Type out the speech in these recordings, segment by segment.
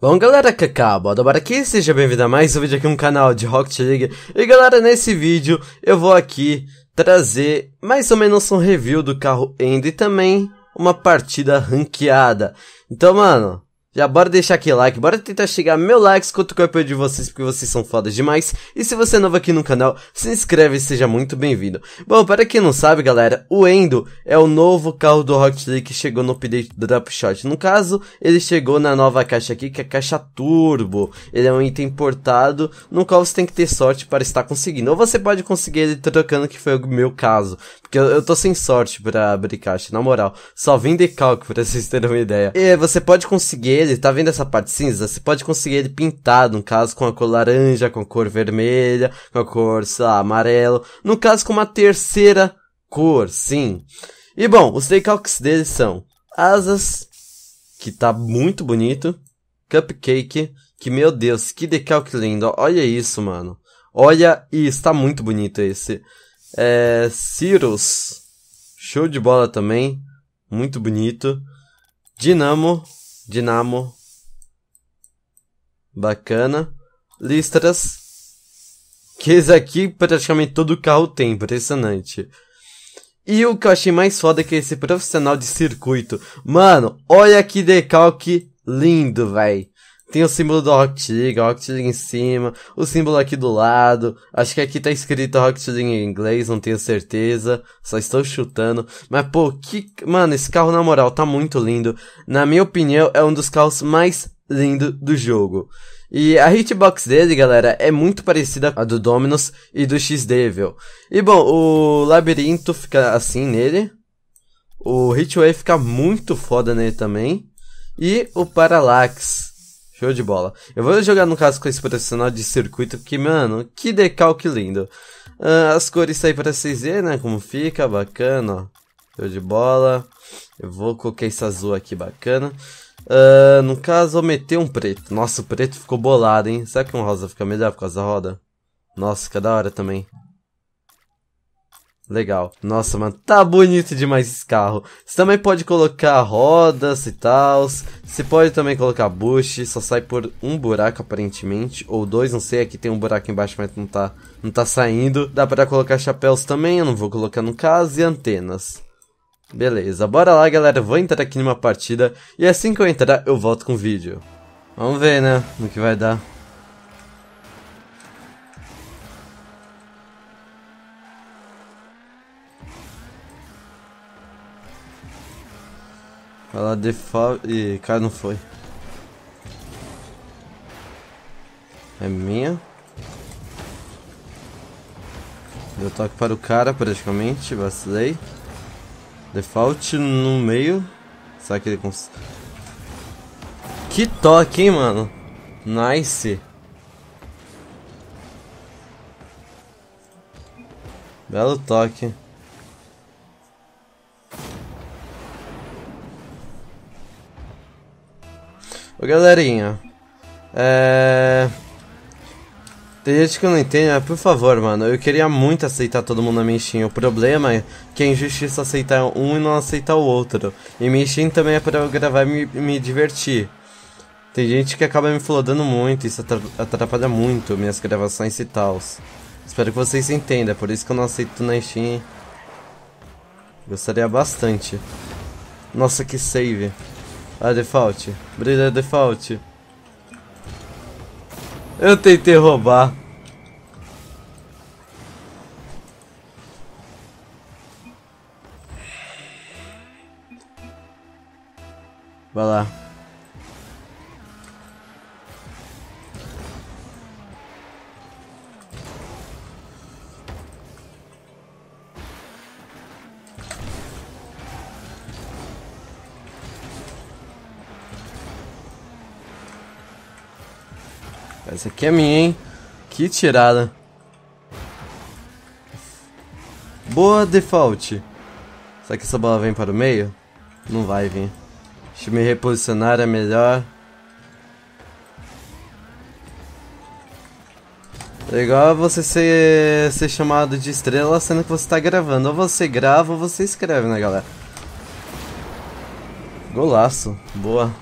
Bom galera, Kaká, bora para aqui, seja bem-vindo a mais um vídeo aqui no canal de Rocket League E galera, nesse vídeo eu vou aqui trazer mais ou menos um review do carro Endo e também uma partida ranqueada Então mano, já bora deixar aquele like, bora tentar chegar a mil likes quanto que eu de vocês, porque vocês são fodas demais. E se você é novo aqui no canal, se inscreve e seja muito bem-vindo. Bom, para quem não sabe, galera, o Endo é o novo carro do Rocket League que chegou no update do Dropshot. No caso, ele chegou na nova caixa aqui, que é a caixa Turbo. Ele é um item importado, no qual você tem que ter sorte para estar conseguindo. Ou você pode conseguir ele trocando, que foi o meu caso. Porque eu, eu tô sem sorte para abrir caixa, na moral. Só vim de cálculo, pra vocês terem uma ideia. E você pode conseguir ele, tá vendo essa parte cinza? Você pode conseguir ele pintado, no caso com a cor laranja, com a cor vermelha, com a cor, sei lá, amarelo. No caso com uma terceira cor, sim. E bom, os decalques dele são asas, que tá muito bonito, cupcake, que meu Deus, que decalque lindo, olha isso, mano. Olha isso, tá muito bonito esse. É, Cirrus, show de bola também, muito bonito. Dinamo, Dinamo. Bacana. Listras. Que esse aqui praticamente todo carro tem, impressionante. E o que eu achei mais foda é que esse profissional de circuito. Mano, olha que decalque lindo, velho. Tem o símbolo do Rocket League, Rocket League em cima, o símbolo aqui do lado. Acho que aqui tá escrito Rocket League em inglês, não tenho certeza. Só estou chutando. Mas, pô, que. Mano, esse carro, na moral, tá muito lindo. Na minha opinião, é um dos carros mais lindos do jogo. E a hitbox dele, galera, é muito parecida à do Dominus e do X-Devil. E bom, o labirinto fica assim nele. O Hitway fica muito foda nele também. E o Parallax. Show de bola. Eu vou jogar no caso com esse profissional de circuito, porque, mano, que decalque lindo. Uh, as cores aí pra vocês verem, né? Como fica, bacana, ó. Show de bola. Eu vou colocar esse azul aqui, bacana. Uh, no caso, vou meter um preto. Nossa, o preto ficou bolado, hein? Será que um rosa fica melhor por causa da roda? Nossa, fica da hora também. Legal. Nossa, mano, tá bonito demais esse carro. Você também pode colocar rodas e tal. Você pode também colocar bush, só sai por um buraco aparentemente, ou dois, não sei, aqui tem um buraco embaixo, mas não tá, não tá saindo. Dá pra colocar chapéus também, eu não vou colocar no caso, e antenas. Beleza, bora lá galera, vou entrar aqui numa partida, e assim que eu entrar eu volto com o vídeo. Vamos ver, né, no que vai dar. Ela defa... e cara, não foi. É minha. Deu toque para o cara praticamente, vacilei. Default no meio. Será que ele consegue... Que toque, hein, mano? Nice. Belo toque. Ô galerinha, é. Tem gente que eu não entende, mas por favor, mano, eu queria muito aceitar todo mundo na minha O problema é que é injustiça aceitar um e não aceitar o outro. E minha também é pra eu gravar e me, me divertir. Tem gente que acaba me flodando muito, isso atrapalha muito minhas gravações e tal. Espero que vocês entendam, é por isso que eu não aceito na Steam. Gostaria bastante. Nossa, que save. A default. Brilha é default. Eu tentei roubar. Vai lá. Essa aqui é minha, hein? Que tirada. Boa default. Será que essa bola vem para o meio? Não vai vir. Deixa eu me reposicionar, é melhor. É igual você ser, ser chamado de estrela sendo que você está gravando. Ou você grava ou você escreve, né, galera? Golaço. Boa.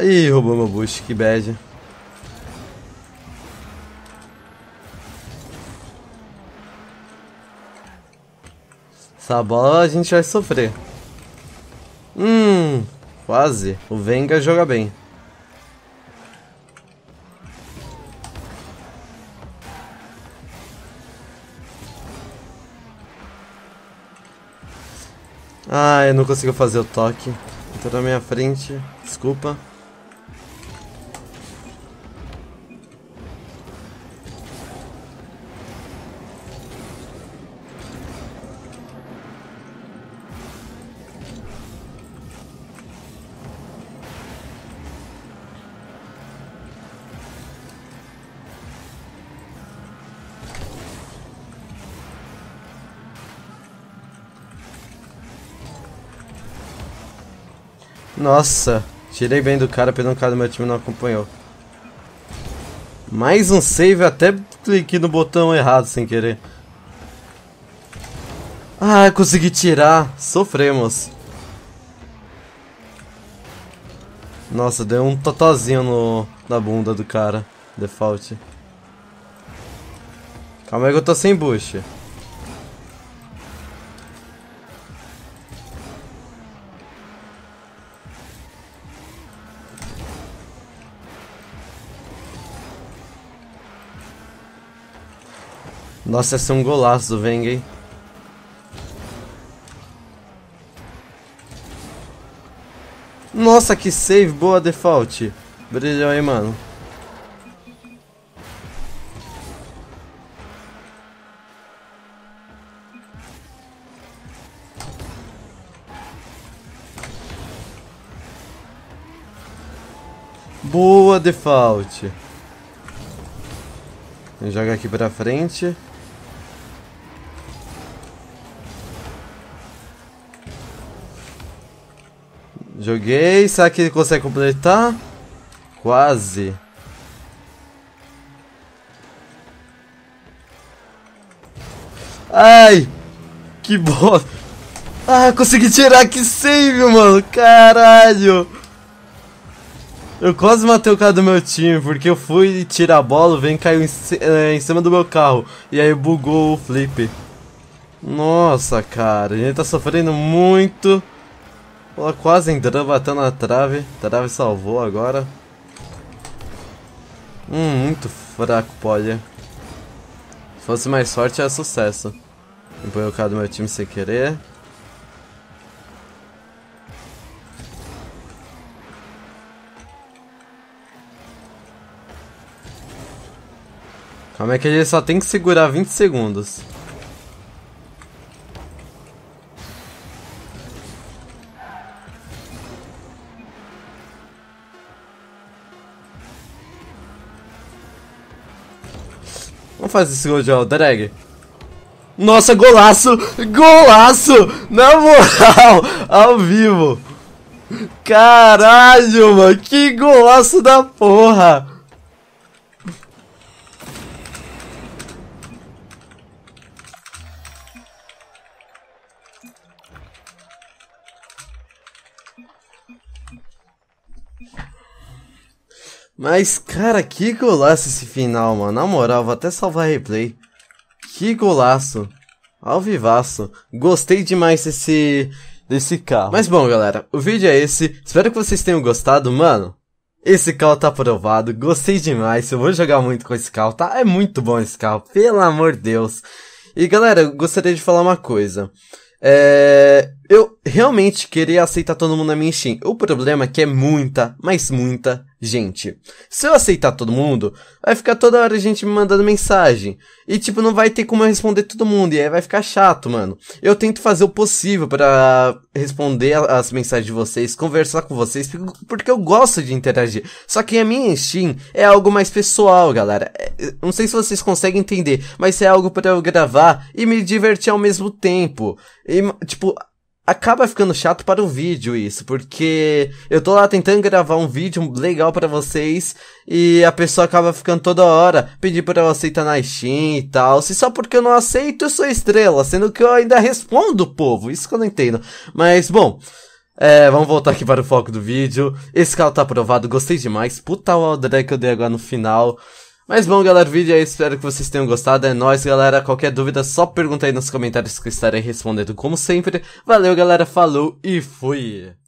Ih, roubou meu boost, que bad. Essa bola a gente vai sofrer. Hum, quase. O Venga joga bem. Ah, eu não consigo fazer o toque. Tô na minha frente, desculpa. Nossa, tirei bem do cara, pelo um cara do meu time não acompanhou. Mais um save, até cliquei no botão errado sem querer. Ah, consegui tirar. Sofremos. Nossa, deu um totozinho no, na bunda do cara. Default. Calma aí que eu tô sem boost. Nossa, ia ser é um golaço do Vengue. Nossa, que save boa, default. Brilhou aí, mano. Boa, default. Joga aqui pra frente. Joguei. Será que ele consegue completar? Quase. Ai! Que bosta! Ah, consegui tirar que save, mano! Caralho! Eu quase matei o cara do meu time, porque eu fui tirar a bola, vem caiu em, eh, em cima do meu carro. E aí bugou o flip. Nossa, cara, ele tá sofrendo muito. Bola quase entrando, batendo na trave. Trave salvou agora. Hum, muito fraco, pode. Se fosse mais forte era é sucesso. Empurrei o cara do meu time sem querer. Calma é que ele só tem que segurar 20 segundos. Vamos fazer esse gol de alta drag. Nossa, golaço! Golaço! Na moral! Ao vivo! Caralho, mano! Que golaço da porra! Mas, cara, que golaço esse final, mano. Na moral, vou até salvar a replay. Que golaço. Ao vivaço. Gostei demais desse, desse carro. Mas bom, galera, o vídeo é esse. Espero que vocês tenham gostado, mano. Esse carro tá aprovado, gostei demais, eu vou jogar muito com esse carro, tá? É muito bom esse carro, pelo amor de Deus. E galera, eu gostaria de falar uma coisa. É... Eu realmente queria aceitar todo mundo na minha Steam. O problema é que é muita, mas muita gente. Se eu aceitar todo mundo, vai ficar toda hora a gente me mandando mensagem. E tipo, não vai ter como eu responder todo mundo. E aí vai ficar chato, mano. Eu tento fazer o possível para responder as mensagens de vocês, conversar com vocês, porque eu gosto de interagir. Só que a minha Steam é algo mais pessoal, galera. É, não sei se vocês conseguem entender, mas é algo para eu gravar e me divertir ao mesmo tempo. E, tipo, acaba ficando chato para o vídeo isso, porque eu tô lá tentando gravar um vídeo legal para vocês e a pessoa acaba ficando toda hora pedindo para eu aceitar na Steam e tal. Se só porque eu não aceito, eu sou estrela, sendo que eu ainda respondo o povo, isso que eu não entendo. Mas bom, é, vamos voltar aqui para o foco do vídeo. Esse carro tá aprovado, gostei demais. Puta o drag que eu dei agora no final. Mas bom, galera, o vídeo é isso. Espero que vocês tenham gostado. É nóis, galera. Qualquer dúvida, só pergunta aí nos comentários que estarei respondendo como sempre. Valeu, galera. Falou e fui!